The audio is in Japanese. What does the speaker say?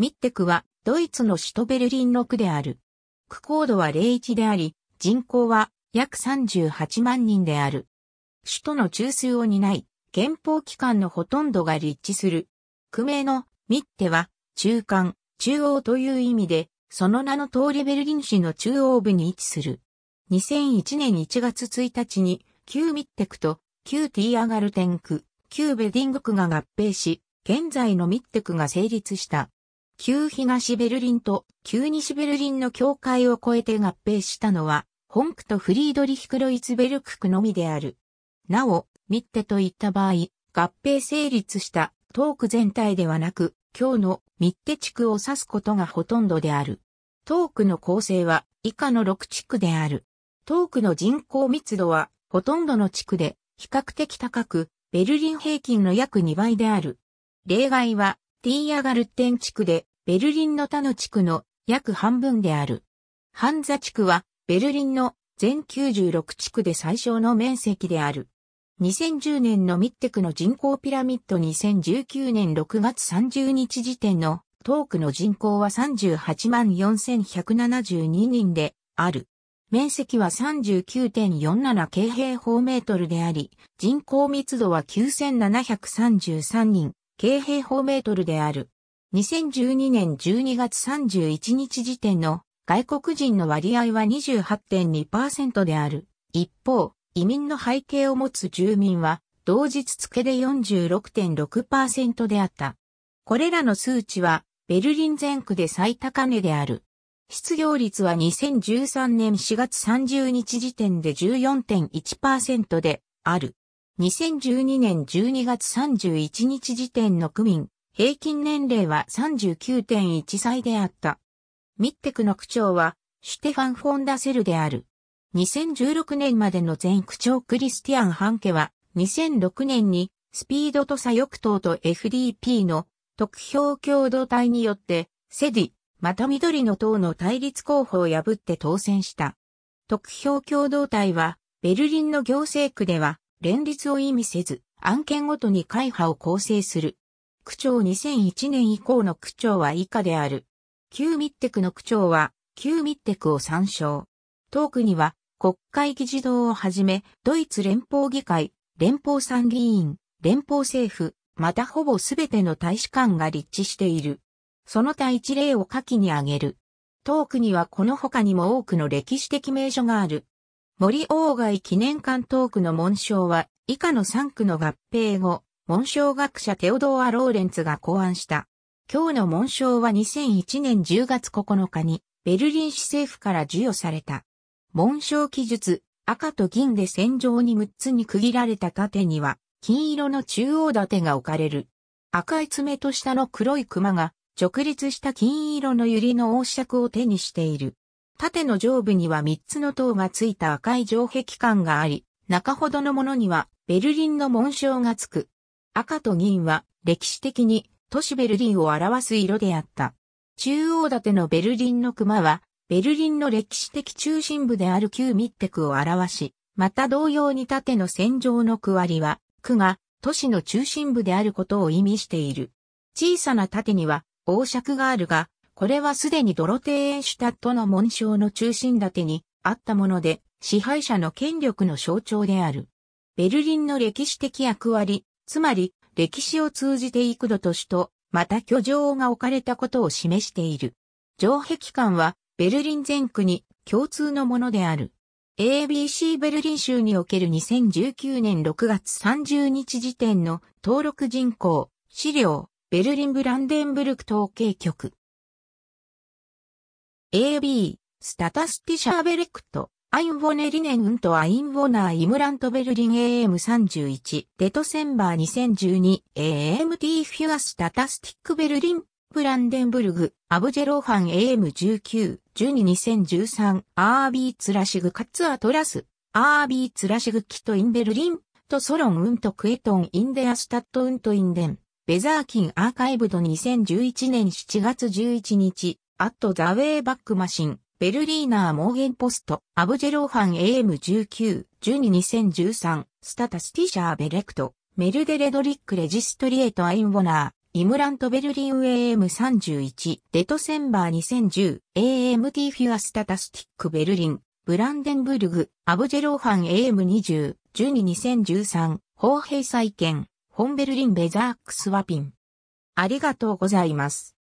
ミッテクはドイツの首都ベルリンの区である。区高度は01であり、人口は約38万人である。首都の中枢を担い、憲法機関のほとんどが立地する。区名のミッテは中間、中央という意味で、その名の通りベルリン市の中央部に位置する。2001年1月1日に、旧ミッテクと旧ティーアガルテン区、旧ベディング区が合併し、現在のミッテクが成立した。旧東ベルリンと旧西ベルリンの境界を越えて合併したのは、本区とフリードリヒクロイツベルク区のみである。なお、ミッテといった場合、合併成立したトーク全体ではなく、今日のミッテ地区を指すことがほとんどである。トークの構成は以下の6地区である。トークの人口密度はほとんどの地区で比較的高く、ベルリン平均の約2倍である。例外はティーアガルテン地区でベルリンの他の地区の約半分である。ハンザ地区はベルリンの全96地区で最小の面積である。2010年のミッテクの人口ピラミッド2019年6月30日時点のトークの人口は38万4172人である。面積は39.47京平方メートルであり、人口密度は9733人京平方メートルである。2012年12月31日時点の外国人の割合は28.2%である。一方、移民の背景を持つ住民は同日付で46.6%であった。これらの数値はベルリン全区で最高値である。失業率は2013年4月30日時点で14.1%である。2012年12月31日時点の区民平均年齢は39.1歳であった。ミッテクの区長は、シュテファン・フォンダセルである。2016年までの前区長クリスティアン・ハンケは、2006年に、スピードと左翼党と FDP の特票共同体によって、セディ、また緑の党の対立候補を破って当選した。特票共同体は、ベルリンの行政区では、連立を意味せず、案件ごとに会派を構成する。区長2001年以降の区長は以下である。旧密テクの区長は、旧密テクを参照。遠くには、国会議事堂をはじめ、ドイツ連邦議会、連邦参議院、連邦政府、またほぼすべての大使館が立地している。その他一例を下記に挙げる。遠くにはこの他にも多くの歴史的名所がある。森鴎外記念館遠くの紋章は以下の3区の合併後、紋章学者テオドア・ローレンツが考案した。今日の紋章は2001年10月9日にベルリン市政府から授与された。紋章記述、赤と銀で線上に6つに区切られた盾には、金色の中央盾が置かれる。赤い爪と下の黒い熊が、直立した金色の百合の王尺を手にしている。盾の上部には3つの塔がついた赤い城壁管があり、中ほどのものにはベルリンの紋章がつく。赤と銀は歴史的に都市ベルリンを表す色であった。中央建てのベルリンの熊は、ベルリンの歴史的中心部である旧密テクを表し、また同様に縦の戦場の区割りは、区が都市の中心部であることを意味している。小さな縦には、王尺があるが、これはすでにドロテー・エンシュタットの紋章の中心立てにあったもので、支配者の権力の象徴である。ベルリンの歴史的役割、つまり、歴史を通じて幾度としと、また居城が置かれたことを示している。城壁間は、ベルリン全区に共通のものである。ABC ベルリン州における2019年6月30日時点の登録人口、資料、ベルリンブランデンブルク統計局。AB、スタタスティシャーベレクト。アインボネリネンウンとアインボナーイムラントベルリン AM31 デトセンバー 2012AMT フュアスタタスティックベルリンブランデンブルグアブジェローハン AM19 ュニ2 0 1 3アービーツラシグカツアトラスアービーツラシグキトインベルリンとソロンウントクエトンインデアスタットウントインデンベザーキンアーカイブド2011年7月11日アットザウェイバックマシンベルリーナーモーゲンポスト、アブジェローファン AM19、122013、スタタスティシャーベレクト、メルデレドリックレジストリエートアインウォナー、イムラントベルリン AM31、デトセンバー2010、AMT フィアスタタスティックベルリン、ブランデンブルグ、アブジェローファン AM20、122013、法再建、ホン・ベルリンベザークスワピン。ありがとうございます。